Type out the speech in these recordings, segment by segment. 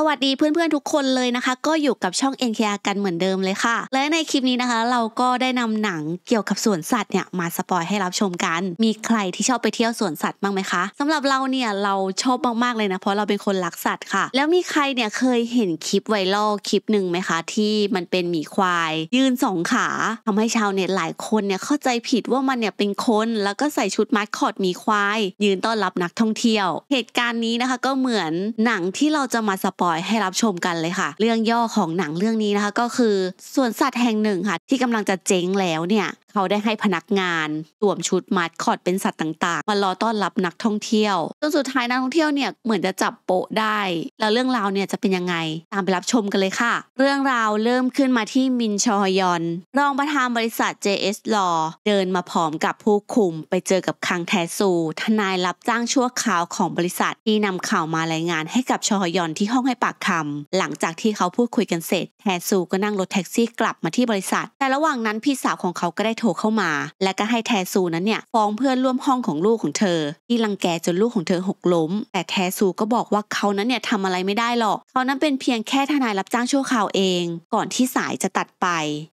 สวัสดีเพื่อนๆทุกคนเลยนะคะ ก็อยู่กับช่อง NKR กันเหมือนเดิมเลยค่ะ และในคลิปนี้นะคะ เราก็ได้นำหนังเกี่ยวกับสวนสัตว์เนี่ยมาสปอยให้รับชมกัน มีใครที่ชอบไปเที่ยวสวนสัตว์บ้างไหมคะสำหรับเราเนี่ยเราชอบมากๆเลยนะเพราะเราเป็นคนรักสัตว์ค่ะ แล้วมีใครเนี่ยเคยเห็นคลิปไวรัลคลิปหนึ่งไหมคะ ที่มันเป็นหมีควาย ยืนสองขาทำให้ชาวเน็ตหลายคนเนี่ยเข้าใจผิดว่ามันเนี่ยเป็นคนแล้วก็ใส่ชุดมัดคอดหมีควาย ยืนต้อนรับนักท่องเที่ยว เหตุการณ์นี้นะคะก็เหมือนหนังที่เราจะมาสปอยอยให้รับชมกันเลยค่ะ เรื่องย่อของหนังเรื่องนี้นะคะ ก็คือสวนสัตว์แห่งหนึ่งค่ะที่กำลังจะเจ๊งแล้วเนี่ยเขาได้ให้พนักงานสวมชุดมาร์คอตเป็นสัตว์ต่างๆ มารอต้อนรับนักท่องเที่ยวจนสุดท้ายนักท่องเที่ยวเนี่ยเหมือนจะจับโปะได้ แล้วเรื่องราวเนี่ยจะเป็นยังไง ตามไปรับชมกันเลยค่ะ เรื่องราวเริ่มขึ้นมาที่มินชอฮยอนรองประธานบริษัท JS Law เดินมาพร้อมกับผู้คุม ไปเจอกับคังแทซูทนายรับจ้างชั่วคราวของบริษัทที่นำข่าวมารายงาน ให้กับชอฮยอนที่ห้องให้ปากคำ หลังจากที่เขาพูดคุยกันเสร็จแทซูก็นั่งรถแท็กซี่กลับมาที่บริษัท แต่ระหว่างนั้นพี่สาวของเขาก็ได้โทรรเข้ามา และก็ให้แทซูนั้นเนี่ยฟ้องเพื่อนร่วมห้องของลูกของเธอ ที่รังแกจนลูกของเธอหกล้ม แต่แทซูก็บอกว่าเขานั้นเนี่ยทำอะไรไม่ได้หรอกเขานั้นเป็นเพียงแค่ทนายรับจ้างชั่วคราวเอง ก่อนที่สายจะตัดไป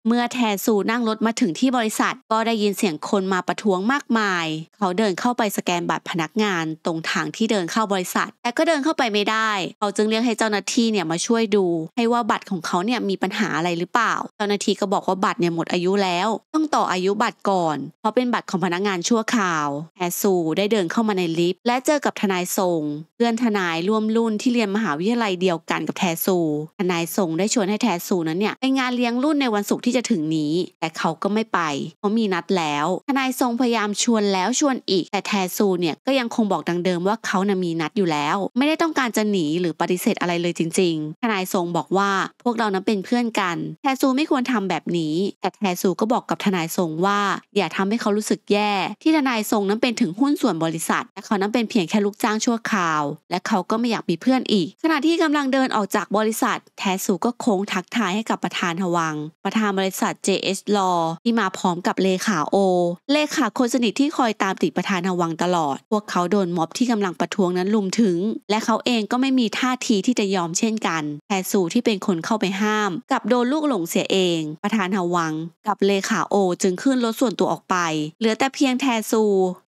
เมื่อแทซูนั่งรถมาถึงที่บริษัท ก็ได้ยินเสียงคนมาประท้วงมากมาย เขาเดินเข้าไปสแกนบัตรพนักงานตรงทางที่เดินเข้าบริษัท แต่ก็เดินเข้าไปไม่ได้เขาจึงเรียกให้เจ้าหน้าที่เนี่ยมาช่วยดู ให้ว่าบัตรของเขาเนี่ยมีปัญหาอะไรหรือเปล่า เจ้าหน้าที่ก็บอกว่าบัตรเนี่ยหมดอายุแล้วต้องต่ออายุบัตรก่อน เพราะเป็นบัตรของพนักงานชั่วคราวแอซูได้เดินเข้ามาในลิฟต์และเจอกับทนายทรงเพื่อนทนายร่วมรุ่นที่เรียนมหาวิทยาลัยเดียวกันกับแทซู ทนายทรงได้ชวนให้แทซูนั้นเนี่ยไปงานเลี้ยงรุ่นในวันศุกร์ที่จะถึงนี้ แต่เขาก็ไม่ไป เพราะมีนัดแล้ว ทนายทรงพยายามชวนแล้วชวนอีก แต่แทซูเนี่ยก็ยังคงบอกดังเดิมว่าเขานะมีนัดอยู่แล้ว ไม่ได้ต้องการจะหนีหรือปฏิเสธอะไรเลยจริง ๆ ทนายทรงบอกว่าพวกเรานั้นเป็นเพื่อนกัน แทซูไม่ควรทำแบบนี้แต่แทซูก็บอกกับทนายทรงงว่าอย่าทำให้เขารู้สึกแย่ ที่ทนายทรงนั้นเป็นถึงหุ้นส่วนบริษัท และเขานั้นเป็นเพียงแค่ลูกจ้างชั่วคราว และเขาก็ไม่อยากมีเพื่อนอีก ขณะที่กำลังเดินออกจากบริษัท แทสูก็โค้งทักทายให้กับประธานหวัง ประธานบริษัท JS Law ที่มาพร้อมกับเลขาโอ เลขาคนสนิทที่คอยตามติดประธานหวังตลอด พวกเขาโดนม็อบที่กำลังประท้วงนั้นลุมถึง และเขาเองก็ไม่มีท่าทีที่จะยอมเช่นกัน แทสูที่เป็นคนเข้าไปห้ามกับโดนลูกหลงเสียเอง ประธานหวัง กับเลขาโอ จึงงขึ้นลดส่วนตัวออกไป เหลือแต่เพียงแทซู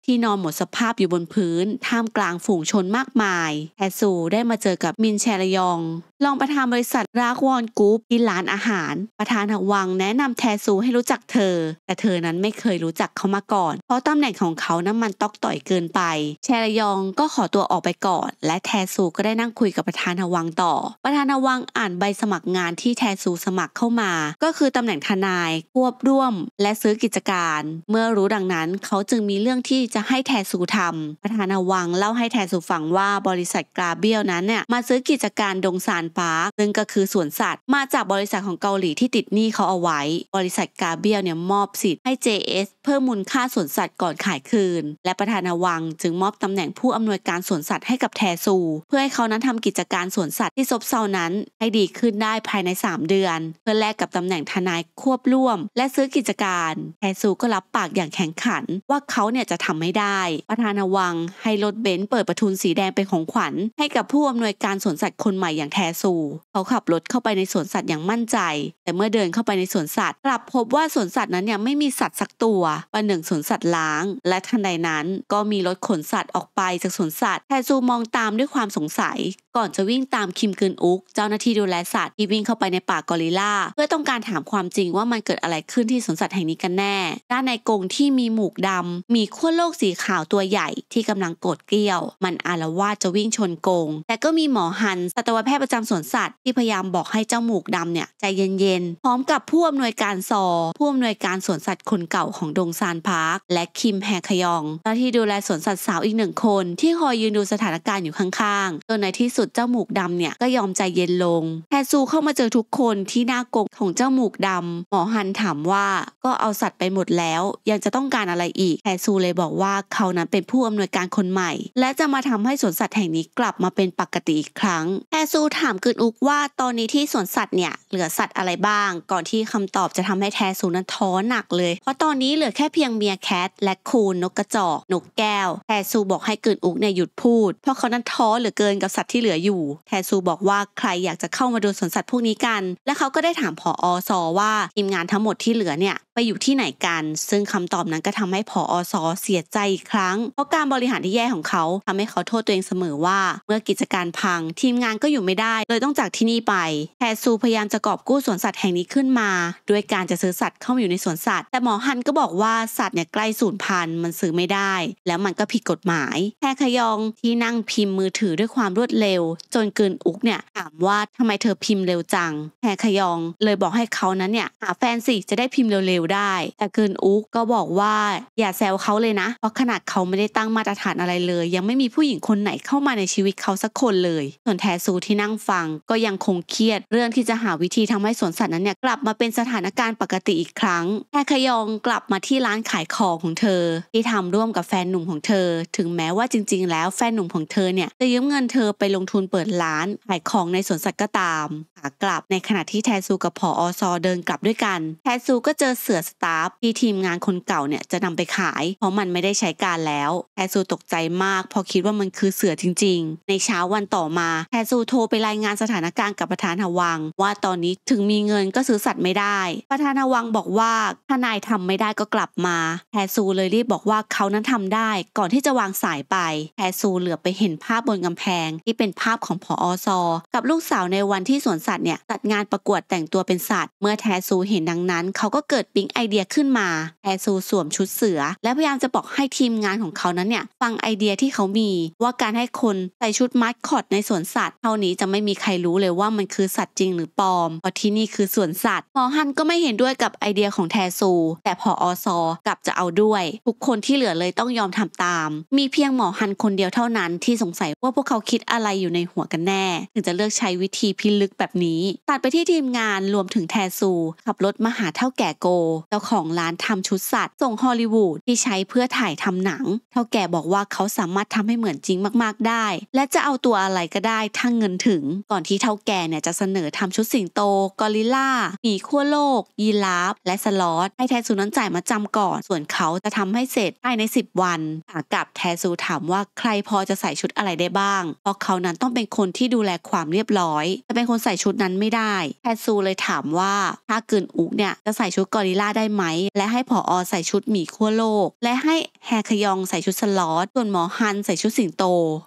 ที่นอนหมดสภาพอยู่บนพื้นท่ามกลางฝูงชนมากมายแอซูได้มาเจอกับมินแชรยองรองประธานบริษัทรากวอนกรุ๊ปที่ร้านอาหาร ประธานหวังแนะนำแทซูให้รู้จักเธอ แต่เธอนั้นไม่เคยรู้จักเขามาก่อน เพราะตำแหน่งของเขาน้นมันตอกต่อยเกินไป แชรยองก็ขอตัวออกไปก่อน และแทซูก็ได้นั่งคุยกับประธานหวังต่อ ประธานหวังอ่านใบสมัครงานที่แทซูสมัครเข้ามา ก็คือตำแหน่งทนายควบร่วมและซื้อกิจการ เมื่อรู้ดังนั้นเขาจึงมีเรื่องที่จะจะให้แทสูทำประธานวังเล่าให้แทสูฟังว่า บริษัทกราเบียลนั้นเนี่ยมาซื้อกิจการดงสารปาร์คซึ่งก็คือสวนสัตว์ มาจากบริษัทของเกาหลีที่ติดหนี้เขาเอาไว้ บริษัทกราเบียลเนี่ยมอบสิทธิ์ให้ JS เพิ่มมูลค่าสวนสัตว์ก่อนขายคืน และประธานวังจึงมอบตำแหน่งผู้อำนวยการสวนสัตว์ให้กับแทซู เพื่อให้เขานั้นทำกิจการสวนสัตว์ที่ซบเซานั้น ให้ดีขึ้นได้ภายใน 3 เดือน เพื่อแลกกับตำแหน่งทนายควบร่วม และซื้อกิจการแทซูก็รับปากอย่างแข็งขัน ว่าเขาเนี่ยจะทำใหไม่ได้ประธานวังให้รถเบนซ์เปิดประทุนสีแดงเป็นของขวัญให้กับผู้อำนวยการสวนสัตว์คนใหม่อย่างแทซู เขาขับรถเข้าไปในสวนสัตว์อย่างมั่นใจ แต่เมื่อเดินเข้าไปในสวนสัตว์กลับพบว่าสวนสัตว์นั้นเนี่ยไม่มีสัตว์สักตัวประหนึ่งสวนสัตว์ล้าง และทันใดนั้นก็มีรถขนสัตว์ออกไปจากสวนสัตว์แทซูมองตามด้วยความสงสัยก่อนจะวิ่งตามคิมกึนอุกเจ้าหน้าที่ดูแลสัตว์ ที่วิ่งเข้าไปในป่ากอริลลาเพื่อต้องการถามความจริงว่ามันเกิดอะไรขึ้นที่สวนสัตว์แห่งนี้กันแน่ ด้านในกรงที่มีหมูกดำ มีขั้วโลกสีขาวตัวใหญ่ที่กำลังโกดเกลี้ยว มันอารวาจะวิ่งชนกรงแต่ก็มีหมอหันสัตวแพทย์ประจำสวนสัตว์ที่พยายามบอกให้เจ้าหมูกดำเนี่ยใจเย็นๆพร้อมกับผู้อำนวยการซอผู้อำนวยการสวนสัตว์คนเก่าของดงซานพาร์คและคิมแฮคยองเจ้าที่ดูแลสวนสัตว์สาวอีกหนึ่งคน ที่คอยยืนดูสถานการณ์อยู่ข้างๆจนในที่สุดดเจ้าหมูกดำเนี่ยก็ยอมใจเย็นลงแฮซูเข้ามาเจอทุกคนที่หน้ากงของเจ้าหมูกดำหมอฮันถามว่าก็เอาสัตว์ไปหมดแล้วยังจะต้องการอะไรอีกแฮซูเลยบอกว่าเขานั้นเป็นผู้อำนวยการคนใหม่ และจะมาทำให้สวนสัตว์แห่งนี้กลับมาเป็นปกติอีกครั้งแฮซูถามกึนอุกว่า ตอนนี้ที่สวนสัตว์เนี่ยเหลือสัตว์อะไรบ้าง ก่อนที่คำตอบจะทำให้แทซูนั้นท้อหนักเลย เพราะตอนนี้เหลือแค่เพียงเมียแคทและคูนนกกระจอกนกแก้ว แทซูบอกให้กึนอุกเนี่ยหยุดพูดเพราะเขานั้นท้อเหลือเกินกับสัตว์ที่เหลือออยู่แทซูบอกว่าใครอยากจะเข้ามาดูสวนสัตว์พวกนี้กัน และเขาก็ได้ถามผออสอว่าทีมงานทั้งหมดที่เหลือเนี่ยไปอยู่ที่ไหนกัน ซึ่งคำตอบนั้นก็ทำให้ผออสเสียใจอีกครั้ง เพราะการบริหารที่แย่ของเขาทำให้เขาโทษตัวเองเสมอว่า เมื่อกิจการพัง ทีมงานก็อยู่ไม่ได้เลยต้องจากที่นี่ไปแฮซูพยายามจะกอบกู้สวนสัตว์แห่งนี้ขึ้นมาด้วยการจะซื้อสัตว์เข้ามาอยู่ในสวนสัตว์ แต่หมอฮันก็บอกว่าสัตว์เนี่ยใกล้สูญพันธุ์มันซื้อไม่ได้ แล้วมันก็ผิดกฎหมายแฮคยองที่นั่งพิมพ์มือถือด้วยความรวดเร็ว จนเกินอุกเนี่ยถามว่าทำไมเธอพิมพ์เร็วจังแฮคยอง เลยบอกให้เขานั้นเนี่ยหาแฟนสิจะได้พิมพ์เร็วได้ แต่เกินอุกก็บอกว่า อย่าแซวเขาเลยนะเพราะขนาดเขาไม่ได้ตั้งมาตรฐานอะไรเลย ยังไม่มีผู้หญิงคนไหนเข้ามาในชีวิตเขาสักคนเลย ส่วนแทซูที่นั่งฟังก็ยังคงเครียด เรื่องที่จะหาวิธีทำให้สวนสัตว์นั้นเนี่ยกลับมาเป็นสถานการณ์ปกติอีกครั้งแทคยองกลับมาที่ร้านขายของของเธอ ที่ทำร่วมกับแฟนหนุ่มของเธอ ถึงแม้ว่าจริงๆ แล้วแฟนหนุ่มของเธอเนี่ยจะยืมเงินเธอไปลงทุนเปิดร้านขายของในสวนสัตว์ก็ตามขากลับในขณะที่แทซูกับผออซอเดินกลับด้วยกัน แทซูก็เจอเสือือสตาฟที่ทีมงานคนเก่าเนี่ยจะนำไปขาย เพราะมันไม่ได้ใช้การแล้วแทซูตกใจมาก พอคิดว่ามันคือเสือจริง ๆ ในเช้าวันต่อมาแทซูโทรไปรายงานสถานการณ์กับประธานหวัง ว่าตอนนี้ถึงมีเงินก็ซื้อสัตว์ไม่ได้ ประธานหวังบอกว่าถ้านายทำไม่ได้ก็กลับมาแทซูเลยรีบบอกว่าเขานั้นทำได้ ก่อนที่จะวางสายไปแทซูเหลือไปเห็นภาพบนกำแพง ที่เป็นภาพของพออซอกับลูกสาวในวันที่สวนสัตว์เนี่ยจัดงานประกวดแต่งตัวเป็นสัตว์ เมื่อแทซูเห็นดังนั้นเขาก็เกิดปิ๊งไอเดียขึ้นมาแอซูสวมชุดเสือ และพยายามจะบอกให้ทีมงานของเขานั้นเนี่ยฟังไอเดียที่เขามีว่าการให้คนใส่ชุดมั์คอตในสวนสัตว์ เท่านี้จะไม่มีใครรู้เลยว่ามันคือสัตว์จริงหรือปลอมเพราะที่นี่คือสวนสัตว์หมอฮันก็ไม่เห็นด้วยกับไอเดียของแทซู แต่พออซอกลับจะเอาด้วยทุกคนที่เหลือเลยต้องยอมทำตาม มีเพียงหมอฮันคนเดียวเท่านั้นที่สงสัยว่าพวกเขาคิดอะไรอยู่ในหัวกันแน่ ถึงจะเลือกใช้วิธีพิลึกแบบนี้ ตัดไปที่ทีมงานรวมถึงแทซูขับรถมาหาเท่าแก่โกเจ้าของร้านทำชุดสัตว์ ส่งฮอลลีวูดที่ใช้เพื่อถ่ายทำหนัง เท่าแก่บอกว่าเขาสามารถทำให้เหมือนจริงมาก ๆได้ และจะเอาตัวอะไรก็ได้ถ้าเงินถึง ก่อนที่เท่าแก่เนี่ยจะเสนอทำชุดสิงโต กอริลลาหมีขั้วโลก ยีราฟและสลอตให้แทซูนั้นจ่ายมาจำก่อน ส่วนเขาจะทำให้เสร็จภายใน 10 วันขากับแทซูถามว่าใครพอจะใส่ชุดอะไรได้บ้าง เพราะเขานั้นต้องเป็นคนที่ดูแลความเรียบร้อยจะเป็นคนใส่ชุดนั้นไม่ได้ แทซูเลยถามว่าถ้าเกินอุกเนี่ยจะใส่ชุดกอริล่าได้ไหม และให้ผออใส่ชุดหมีขั้วโลก และให้แฮคยองใส่ชุดสลอตส่วนหมอฮันใส่ชุดสิงโต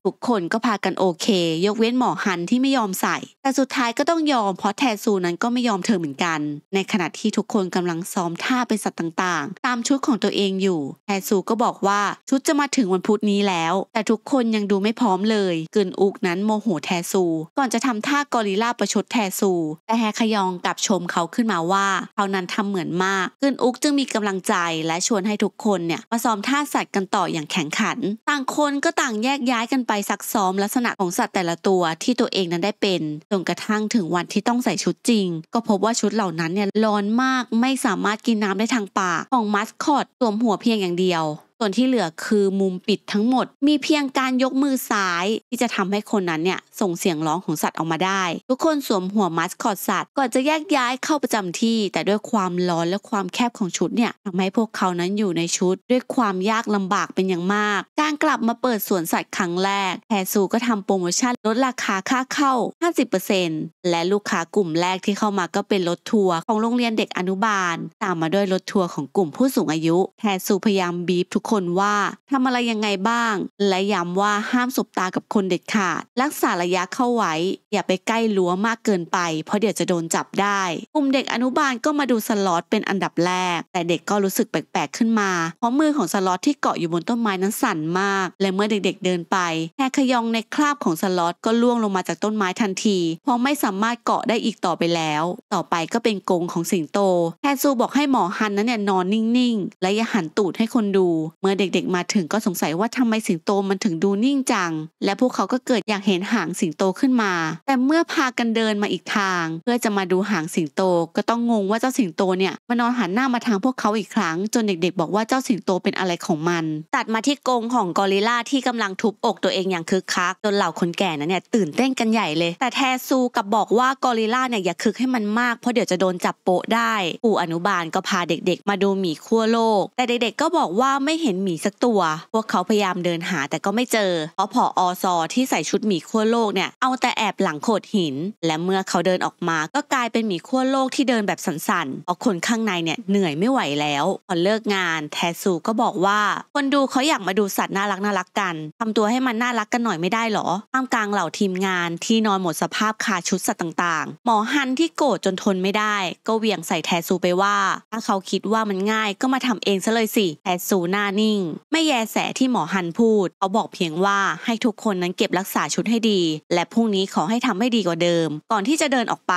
ทุกคนก็พากันโอเค ยกเว้นหมอฮันที่ไม่ยอมใส่แต่สุดท้ายก็ต้องยอมเพราะแทซูนั้นก็ไม่ยอมเธอเหมือนกัน ในขณะที่ทุกคนกำลังซ้อมท่าเป็นสัตว์ต่าง ๆ ตามชุดของตัวเองอยู่ แทซูก็บอกว่าชุดจะมาถึงวันพุธนี้แล้ว แต่ทุกคนยังดูไม่พร้อมเลยกึนอุกนั้นโมโหแทซู ก่อนจะทำท่ากอริลลาประชดแทซู แต่แฮคยองกลับชมเขาขึ้นมาว่าเขานั้นทำเหมือนมากกึนอุกจึงมีกำลังใจและชวนให้ทุกคนเนี่ยมาซ้อมท่าสัตว์กันต่ออย่างแข็งขัน ต่างคนก็ต่างแยกย้ายกันไปซักซ้อมลักษณะของสัตว์แต่ละตัวที่ตัวเองนั้นได้เป็นจนกระทั่งถึงวันที่ต้องใส่ชุดจริง ก็พบว่าชุดเหล่านั้นเนี่ยร้อนมากไม่สามารถกินน้ำได้ทางปากของมัสคอตสวมหัวเพียงอย่างเดียวส่วนที่เหลือคือมุมปิดทั้งหมดมีเพียงการยกมือซ้ายที่จะทำให้คนนั้นเนี่ยส่งเสียงร้องของสัตว์ออกมาได้ ทุกคนสวมหัวมัสคอตสัตว์ก่อนจะแยกย้ายเข้าประจำที่ แต่ด้วยความร้อนและความแคบของชุดเนี่ยทำให้พวกเขานั้นอยู่ในชุด ด้วยความยากลำบากเป็นอย่างมากการกลับมาเปิดสวนสัตว์ครั้งแรกแพซูก็ทำโปรโมชั่นลดราคาค่าเข้า 50%และลูกค้ากลุ่มแรกที่เข้ามาก็เป็นรถทัวร์ของโรงเรียนเด็กอนุบาลตามมาด้วยรถทัวร์ของกลุ่มผู้สูงอายุแพซูพยายามบีบทุกคนว่าทำอะไรยังไงบ้าง และย้ำว่าห้ามสบตากับคนเด็ดขาด รักษาระยะเข้าไว้ อย่าไปใกล้ลัวมากเกินไป เพราะเดี๋ยวจะโดนจับได้ กลุ่มเด็กอนุบาลก็มาดูสล็อตเป็นอันดับแรก แต่เด็กก็รู้สึกแปลก ๆ ขึ้นมาเพราะมือของสล็อตที่เกาะอยู่บนต้นไม้นั้นสั่นมาก และเมื่อเด็ก ๆ เดินไปแฮขยองในคราบของสล็อตก็ล่วงลงมาจากต้นไม้ทันที เพราะไม่สามารถเกาะได้อีกต่อไปแล้ว ต่อไปก็เป็นกงของสิงโตแฮซูบอกให้หมอฮันนั้นเนี่ยนอนนิ่ง ๆ และอย่าหันตูดให้คนดูเมื่อเด็กๆ มาถึงก็สงสัยว่าทำไมสิงโตมันถึงดูนิ่งจัง และพวกเขาก็เกิดอยากเห็นหางสิงโตขึ้นมา แต่เมื่อพากันเดินมาอีกทางเพื่อจะมาดูหางสิงโตก็ต้องงงว่าเจ้าสิงโตเนี่ยมานอนหันหน้ามาทางพวกเขาอีกครั้งจนเด็กๆ บอกว่าเจ้าสิงโตเป็นอะไรของมัน ตัดมาที่กรงของกอริลลาที่กำลังทุบอกตัวเองอย่างคึกคักจนเหล่าคนแก่นั้นเนี่ยตื่นเต้นกันใหญ่เลยแต่แทซูกับบอกว่ากอริลลาเนี่ยอย่าคึกให้มันมากเพราะเดี๋ยวจะโดนจับโปะได้ปู่อนุบาลก็พาเด็กๆ มาดูหมีขั้วโลก แต่เด็กๆก็บอกว่าไม่เห็นห็นหมีสักตัว พวกเขาพยายามเดินหาแต่ก็ไม่เจอเพราะผออซอที่ใส่ชุดหมีขั้วโลกเนี่ยเอาแต่แอบหลังโขดหิน และเมื่อเขาเดินออกมาก็กลายเป็นหมีขั้วโลกที่เดินแบบสันๆเพราะคนข้างในเนี่ยเหนื่อยไม่ไหวแล้วพอเลิกงาน แทสูก็บอกว่าคนดูเขาอยากมาดูสัตว์น่ารักน่ารักกัน ทำตัวให้มันน่ารักกันหน่อยไม่ได้หรอท่ามกลางเหล่าทีมงานที่นอนหมดสภาพคาชุดสัตว์ต่างๆ หมอฮันที่โกรธจนทนไม่ได้ ก็เหวี่ยงใส่แทสูไปว่า ถ้าเขาคิดว่ามันง่ายก็มาทำเองซะเลยสิแทสูหน้าิ่งไม่แยแสที่หมอฮันพูด เขาบอกเพียงว่าให้ทุกคนนั้นเก็บรักษาชุดให้ดี และพรุ่งนี้ขอให้ทำให้ดีกว่าเดิม ก่อนที่จะเดินออกไป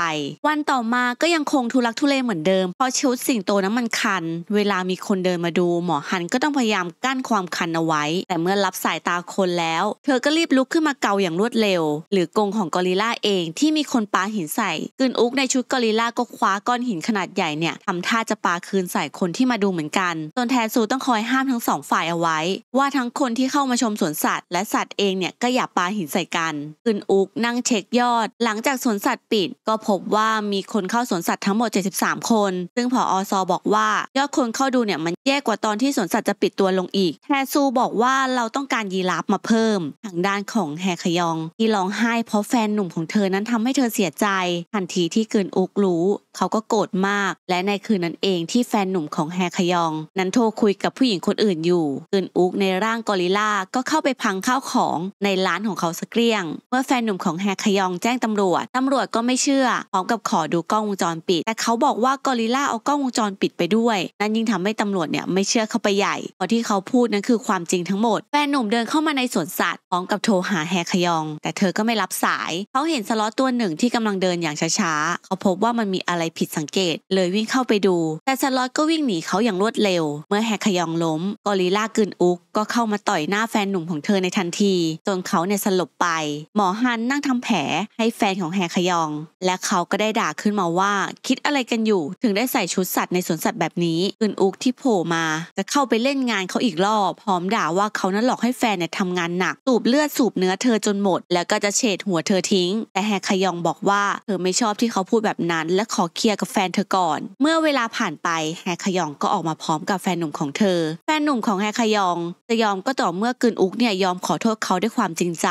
วันต่อมาก็ยังคงทุลักทุเลเหมือนเดิม เพราะชุดสิ่งโตนั้นมันคัน เวลามีคนเดินมาดู หมอฮันก็ต้องพยายามกั้นความคันเอาไว้ แต่เมื่อรับสายตาคนแล้ว เธอก็รีบลุกขึ้นมาเกาอย่างรวดเร็ว หรือกงของกอริล่าเองที่มีคนปาหินใส่กืนอุกในชุดกอริล่าก็คว้าก้อนหินขนาดใหญ่เนี่ยทำท่าจะปาคืนใส่คนที่มาดูเหมือนกันจนแทนซูต้องคอยห้ามทั้งสองงฝ่ายเอาไว้ ว่าทั้งคนที่เข้ามาชมสวนสัตว์ และสัตว์เองเนี่ยก็อย่าปาหินใส่กันอึนอุกนั่งเช็คยอด หลังจากสวนสัตว์ปิดก็พบว่ามีคนเข้าสวนสัตว์ทั้งหมด 73 คน ซึ่งผออซอบอกว่า ยอดคนเข้าดูเนี่ยมันแย่กว่าตอนที่สวนสัตว์จะปิดตัวลงอีก แฮซูบอกว่าเราต้องการยีราฟมาเพิ่ม ทางด้านของแฮคยองที่ร้องไห้เพราะแฟนหนุ่มของเธอนั้นทำให้เธอเสียใจ ทันทีที่เกินอุกรู้ เขาก็โกรธมาก และในคืนนั้นเองที่แฟนหนุ่มของแฮคยอง นั้นโทรคุยกับผู้หญิงคนอื่นอยู่คืนอุกในร่างกอริล่าก็เข้าไปพังข้าวของในร้านของเขาสเกลี้ยง เมื่อแฟนหนุ่มของแฮคยองแจ้งตำรวจ ตำรวจก็ไม่เชื่อพร้อมกับขอดูกล้องวงจรปิด แต่เขาบอกว่ากอริล่าเอากล้องวงจรปิดไปด้วย นั่นยิ่งทำให้ตำรวจเนี่ยไม่เชื่อเข้าไปใหญ่เพราะที่เขาพูดนั้นคือความจริงทั้งหมด แฟนหนุ่มเดินเข้ามาในสวนสัตว์พร้อมกับโทรหาแฮคยอง แต่เธอก็ไม่รับสาย เขาเห็นสล็อตตัวหนึ่งที่กำลังเดินอย่างช้าๆ เขาพบว่ามันมีอะไรผิดสังเกต เลยวิ่งเข้าไปดู แต่สล็อตก็วิ่งหนีเขาอย่างรวดเร็ว เมื่อแฮคยองล้มกอริล่ากึนอุกก็เข้ามาต่อยหน้าแฟนหนุ่มของเธอในทันทีจนเขาเนี่ยสลบไป หมอฮันนั่งทำแผลให้แฟนของแฮคยอง และเขาก็ได้ด่าขึ้นมาว่า คิดอะไรกันอยู่ถึงได้ใส่ชุดสัตว์ในสวนสัตว์แบบนี้กึนอุกที่โผล่มาจะเข้าไปเล่นงานเขาอีกรอบพร้อมด่าว่าเขานั้นหลอกให้แฟนเนี่ยทำงานหนักสูบเลือดสูบเนื้อเธอจนหมด แล้วก็จะเฉดหัวเธอทิ้ง แต่แฮคยองบอกว่าเธอไม่ชอบที่เขาพูดแบบนั้น และขอเคลียร์กับแฟนเธอก่อน เมื่อเวลาผ่านไปแฮคยองก็ออกมาพร้อมกับแฟนหนุ่มของเธอ แฟนหนุ่มุ่มของแฮคยองจะยอมก็ต่อเมื่อกึนอุกเนี่ยยอมขอโทษเขาด้วยความจริงใจ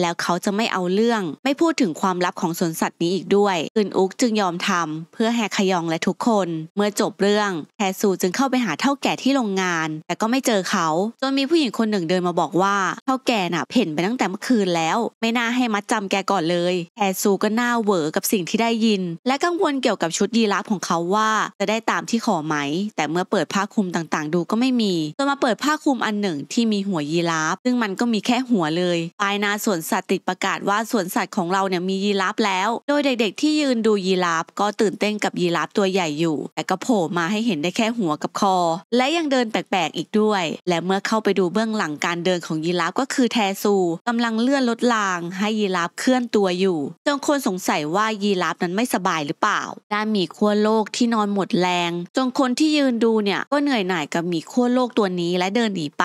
แล้วเขาจะไม่เอาเรื่อง ไม่พูดถึงความลับของสวนสัตว์นี้อีกด้วยกึนอุกจึงยอมทำเพื่อแฮคยองและทุกคน เมื่อจบเรื่องแฮซูจึงเข้าไปหาเท่าแก่ที่โรงงาน แต่ก็ไม่เจอเขาจนมีผู้หญิงคนหนึ่งเดินมาบอกว่า เท่าแก่น่ะเพ่นไปตั้งแต่เมื่อคืนแล้ว ไม่น่าให้มัดจำแกก่อนเลยแฮซูก็หน้าเวอกับสิ่งที่ได้ยิน และกังวลเกี่ยวกับชุดยีราฟของเขาว่า จะได้ตามที่ขอไหม แต่เมื่อเปิดผ้าคลุมต่างๆ ดูก็ไม่มีจนมาเปิดผ้าคลุมอันหนึ่งที่มีหัวยีราฟซึ่งมันก็มีแค่หัวเลยปลายนาสวนสัตว์ติดประกาศว่าสวนสัตว์ของเราเนี่ยมียีราฟแล้ว โดยเด็กๆที่ยืนดูยีราฟก็ตื่นเต้นกับยีราฟตัวใหญ่อยู่ แต่ก็โผล่มาให้เห็นได้แค่หัวกับคอ และยังเดินแปลกๆอีกด้วย และเมื่อเข้าไปดูเบื้องหลังการเดินของยีราฟก็คือแทซู กำลังเลื่อนลดรางให้ยีราฟเคลื่อนตัวอยู่จนคนสงสัยว่ายีราฟนั้นไม่สบายหรือเปล่าด้านหมีขั้วโลกที่นอนหมดแรงจนคนที่ยืนดูเนี่ยก็เหนื่อยหน่ายกับหมีขั้วโลกตัวนี้และเดินหนีไป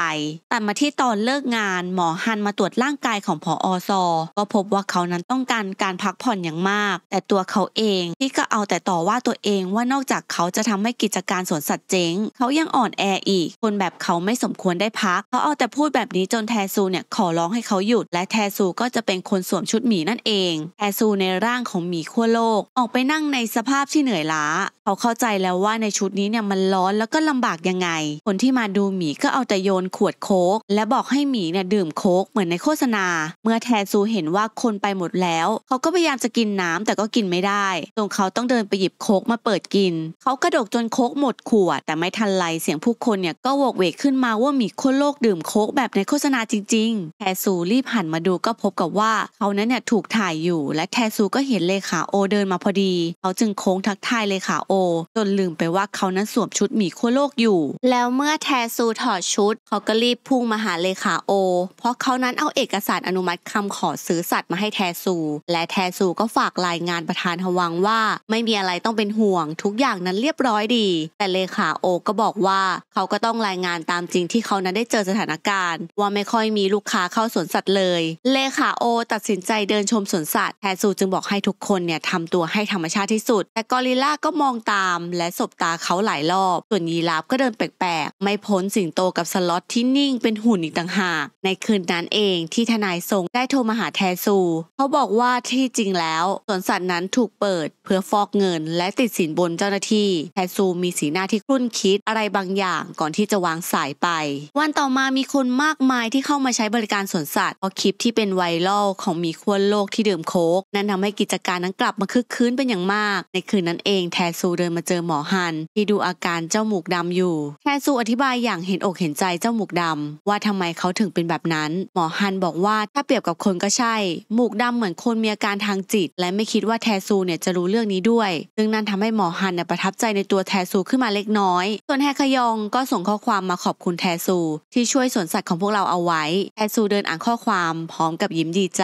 แต่มาที่ตอนเลิกงาน หมอฮันมาตรวจร่างกายของพออซอ ก็พบว่าเขานั้นต้องการการพักผ่อนอย่างมาก แต่ตัวเขาเองที่ก็เอาแต่ต่อว่าตัวเองว่านอกจากเขาจะทำให้กิจการสวนสัตว์เจ๊ง เขายังอ่อนแออีก คนแบบเขาไม่สมควรได้พัก เขาเอาแต่พูดแบบนี้จนแทซูเนี่ยขอร้องให้เขาหยุด และแทซูก็จะเป็นคนสวมชุดหมีนั่นเอง แทซูในร่างของหมีขั้วโลก ออกไปนั่งในสภาพที่เหนื่อยล้าเขาเข้าใจแล้วว่าในชุดนี้เนี่ยมันร้อนแล้วก็ลำบากยังไง คนที่มาดูหมีก็เอาแต่โยนขวดโค้ก และบอกให้หมีเนี่ยดื่มโค้กเหมือนในโฆษณา เมื่อแทซูเห็นว่าคนไปหมดแล้ว เขาก็พยายามจะกินน้ำแต่ก็กินไม่ได้จนเขาต้องเดินไปหยิบโค้กมาเปิดกิน เขากระดกจนโค้กหมดขวด แต่ไม่ทันไรเสียงผู้คนเนี่ยก็โวกเวกขึ้นมาว่าหมีคนโลกดื่มโค้กแบบในโฆษณาจริง ๆ แทซูรีบหันมาดูก็พบกับว่าเขานั้นเนี่ยถูกถ่ายอยู่ และแทซูก็เห็นเลขาโอเดินมาพอดีเขาจึงโค้งทักทายเลขาโอจนลืมไปว่าเขานั้นสวมชุดหมีขั้วโลกอยู่ แล้วเมื่อแทซูถอดชุดเขาก็รีบพุ่งมาหาเลขาโอ เพราะเขานั้นเอาเอกสารอนุมัติคำขอซื้อสัตว์มาให้แทซู และแทซูก็ฝากรายงานประธานทวังว่า ไม่มีอะไรต้องเป็นห่วง ทุกอย่างนั้นเรียบร้อยดี แต่เลขาโอก็บอกว่าเขาก็ต้องรายงานตามจริง ที่เขานั้นได้เจอสถานการณ์ ว่าไม่ค่อยมีลูกค้าเข้าสวนสัตว์เลย เลขาโอ ตัดสินใจเดินชมสวนสัตว์แทซูจึงบอกให้ทุกคนเนี่ยทำตัวให้ธรรมชาติที่สุด แต่กอริลลาก็มองตามและสบตาเขาหลายรอบ ส่วนยีราฟก็เดินแปลก ๆ ไม่พ้นสิงโตกับ สล็อตที่นิ่งเป็นหุ่นอีกต่างหาก ในคืนนั้นเองที่ทนายทรงได้โทรมาหาแทซู เขาบอกว่าที่จริงแล้วสวนสัตว์นั้นถูกเปิดเพื่อฟอกเงินและติดสินบนเจ้าหน้าที่ แทซูมีสีหน้าที่ครุ่นคิดอะไรบางอย่าง ก่อนที่จะวางสายไป วันต่อมามีคนมากมายที่เข้ามาใช้บริการสวนสัตว์เพราะคลิปที่เป็นไวรัลของมีขั้วโลกที่ดื่มโคกนั้นทำให้กิจการนั้นกลับมาคึกคืนเป็นอย่างมาก ในคืนนั้นเองแทซูเดินมาเจอหมอฮันที่ดูอาการเจ้าหมูกดำอยู่ แทซูอธิบายอย่างเห็นอกเห็นใจเจ้าหมูกดำว่าทำไมเขาถึงเป็นแบบนั้น หมอฮันบอกว่าถ้าเปรียบกับคนก็ใช่ หมูกดำเหมือนคนมีอาการทางจิต และไม่คิดว่าแทซูเนี่ยจะรู้เรื่องนี้ด้วยซึ่งนั่นทำให้หมอฮันเนี่ยประทับใจในตัวแทซูขึ้นมาเล็กน้อย ส่วนแฮคยองก็ส่งข้อความมาขอบคุณแทซู ที่ช่วยสวนสัตว์ของพวกเราเอาไว้ แทซูเดินอ่านข้อความพร้อมกับยิ้มดีใจ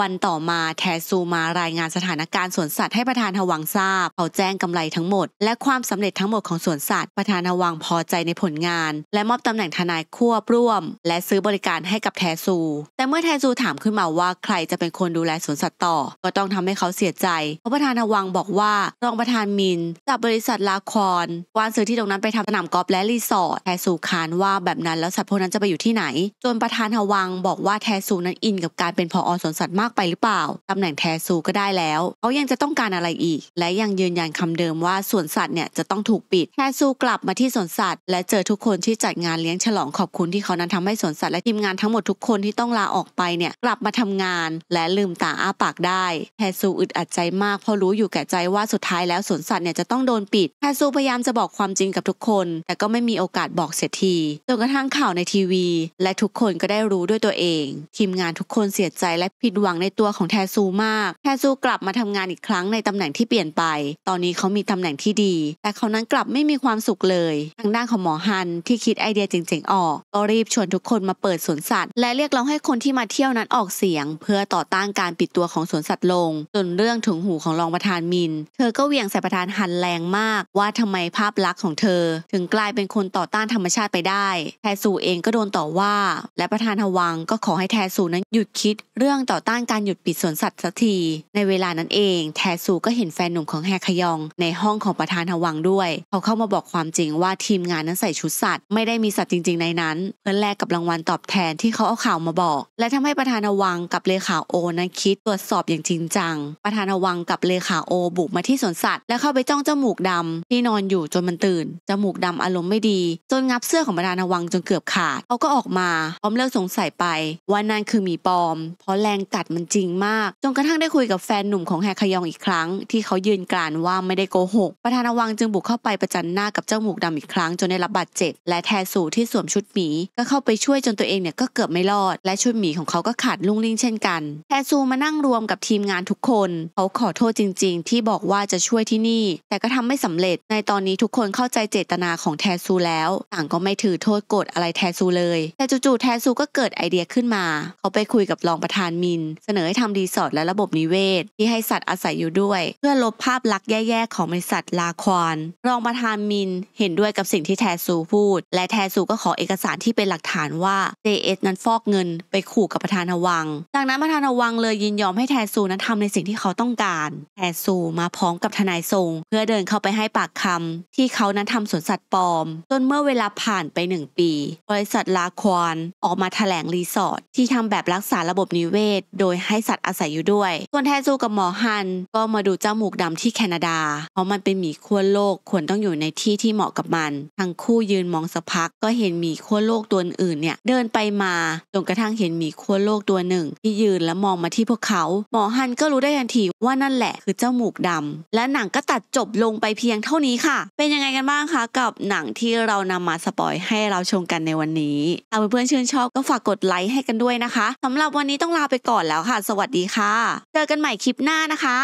วันต่อมาแทซูมารายงานสถานการณ์สวนสัตว์ให้ประธานทวังทราบเขาแจ้งกำไรทั้งงหมดและความสำเร็จทั้งหมดของสวนสัตว์ประธานวังพอใจในผลงาน และมอบตำแหน่งทนายควบร่วม และซื้อบริการให้กับแทซูแต่เมื่อแทนซูถามขึ้นมาว่าใครจะเป็นคนดูแลสวนสัตว์ต่อ ก็ต้องทำให้เขาเสียใจเพราะประธานวังบอกว่ารองประธานมิน จากบริษัทลาคอนวานซื้อที่ตรงนั้นไปทำสนามกอล์ฟและรีสอร์ทแทนซูคานว่าแบบนั้นแล้วสัตว์พวกนั้นจะไปอยู่ที่ไหน จนประธานวังบอกว่าแทนซูนั้นอินกับการเป็นพออสวนสัตว์มากไปหรือเปล่าตำแหน่งแทนซูก็ได้แล้วเขายังจะต้องการอะไรอีก และยังยืนยันคำเดิมว่าสวนสัตว์เนี่ยจะต้องถูกปิดแทนซูกลับมาที่สวนสัตว์ และเจอทุกคนที่จัดงานเลี้ยงฉลองขอบคุณที่เขานั้นทำให้สวนสัตว์และทีมงานทั้งหมดทุกคนที่ต้องลาออกไปเนี่ยกลับมาทำงานและลืมตาอ้าปากได้แฮซูอึดอัดใจมากเพราะรู้อยู่แก่ใจว่าสุดท้ายแล้วสวนสัตว์เนี่ยจะต้องโดนปิดแฮซูพยายามจะบอกความจริงกับทุกคน แต่ก็ไม่มีโอกาสบอกเสียทีจนกระทั่งข่าวในทีวี และทุกคนก็ได้รู้ด้วยตัวเอง ทีมงานทุกคนเสียใจและผิดหวังในตัวของแทซูมากแทซูกลับมาทำงานอีกครั้งในตำแหน่งที่เปลี่ยนไป ตอนนี้เขามีตำแหน่งที่ดี แต่เขานั้นกลับไม่มีความสุขเลย ทางด้านของหมอฮันที่คิดไอเดียเจ๋งๆ ออกก็รีบชวนทุกคนมาเปิดสวนสัตว์ และเรียกร้องให้คนนที่มาเที่ยวนั้นออกเสียง เพื่อต่อต้านการปิดตัวของสวนสัตว์ลงจนเรื่องถึงหูของรองประธานมิน เธอก็เวียงใส่ประธานหันแรงมากว่าทำไมภาพลักษณ์ของเธอ ถึงกลายเป็นคนต่อต้านธรรมชาติไปได้ แทซูเองก็โดนต่อว่า และประธานฮวังก็ขอให้แทซูนั้นหยุดคิด เรื่องต่อต้านการหยุดปิดสวนสัตว์สักทีในเวลานั้นเอง แทซูก็เห็นแฟนหนุ่มของแฮคยองในห้องของประธานฮวังด้วย เขาเข้ามาบอกความจริงว่าทีมงานนั้นใส่ชุดสัตว์ไม่ได้มีสัตว์จริง ๆในนั้นเพื่อแลกกับรางวัลตอบแทนที่เขาเอาข่าวมาบอกและทำให้ประธานวังกับเลขาโอนั้นคิดตรวจสอบอย่างจริงจังประธานวังกับเลขาโอบุกมาที่สวนสัตว์และเข้าไปจ้องเจ้าหมูกดำ ที่นอนอยู่จนมันตื่นเจ้าหมูกดำอารมณ์ไม่ดีจนงับเสื้อของประธานวังจนเกือบขาดเขาก็ออกมา พร้อมเลิกสงสัยไปว่านั่นคือหมีปอม เพราะแรงกัดมันจริงมากจนกระทั่งได้คุยกับแฟนหนุ่มของแฮคยองอีกครั้งที่เขายืนกรานว่าไม่ได้โกหกประธานวังจึงบุกเข้าไปประจันหน้ากับเจ้าหมูกดำอีกครั้ง จนได้รับบาดเจ็บและแทสูที่สวมชุดหมีก็เข้าไปช่วยจนตัวเองเนี่ยก็เกือบไม่รอดและช่วยหมีีของเขาก็ขาดลุ่งลิ่ง เช่นกัน แทซูมานั่งรวมกับทีมงานทุกคน เขาขอโทษจริงๆ ที่บอกว่าจะช่วยที่นี่ แต่ก็ทำไม่สำเร็จ ในตอนนี้ทุกคนเข้าใจเจตนาของแทซูแล้ว ต่างก็ไม่ถือโทษโกรธอะไรแทซูเลย แต่จู่ๆ แทซูก็เกิดไอเดียขึ้นมา เขาไปคุยกับรองประธานมิน เสนอให้ทำรีสอร์ทและระบบนิเวศ ที่ให้สัตว์อาศัยอยู่ด้วย เพื่อลบภาพลักษณ์แย่ๆของบริษัทลาควานรองประธานมินเห็นด้วยกับสิ่งที่แทซูพูด และแทซูก็ขอเอกสารที่เป็นหลักฐานว่าเเจอสนั้นฟอกเงิน ไปคู่กับประธานวังดังนั้นประธานวังเลยยินยอมให้แทซูนั้นทำในสิ่งที่เขาต้องการ แทซูมาพร้อมกับทนายทรง เพื่อเดินเข้าไปให้ปากคำ ที่เขานั้นทำสวนสัตว์ปลอม จนเมื่อเวลาผ่านไปหนึ่งปีบริษัทลาควอนออกมาแถลงรีสอร์ทที่ทำแบบรักษาระบบนิเวศ โดยให้สัตว์อาศัยอยู่ด้วยส่วนแทซูกับหมอฮัน ก็มาดูเจ้าหมูกดำที่แคนาดาเพราะมันเป็นหมีขั้วโลกควรต้องอยู่ในที่ที่เหมาะกับมัน ทั้งคู่ยืนมองสักพักก็เห็นหมีขั้วโลกตัวอื่นเนี่ยเดินไปมาจนกระทั่งเห็นมีขั้วโลกตัวหนึ่ง ที่ยืนและมองมาที่พวกเขา หมอฮันก็รู้ได้ทันทีว่านั่นแหละคือเจ้าหมูกดำ และหนังก็ตัดจบลงไปเพียงเท่านี้ค่ะ เป็นยังไงกันบ้างคะ กับหนังที่เรานำมาสปอยให้เราชมกันในวันนี้้าเพื่อนๆชื่นชอบก็ฝากกดไลค์ให้กันด้วยนะคะ สำหรับวันนี้ต้องลาไปก่อนแล้วค่ะ สวัสดีค่ะ เจอกันใหม่คลิปหน้านะคะ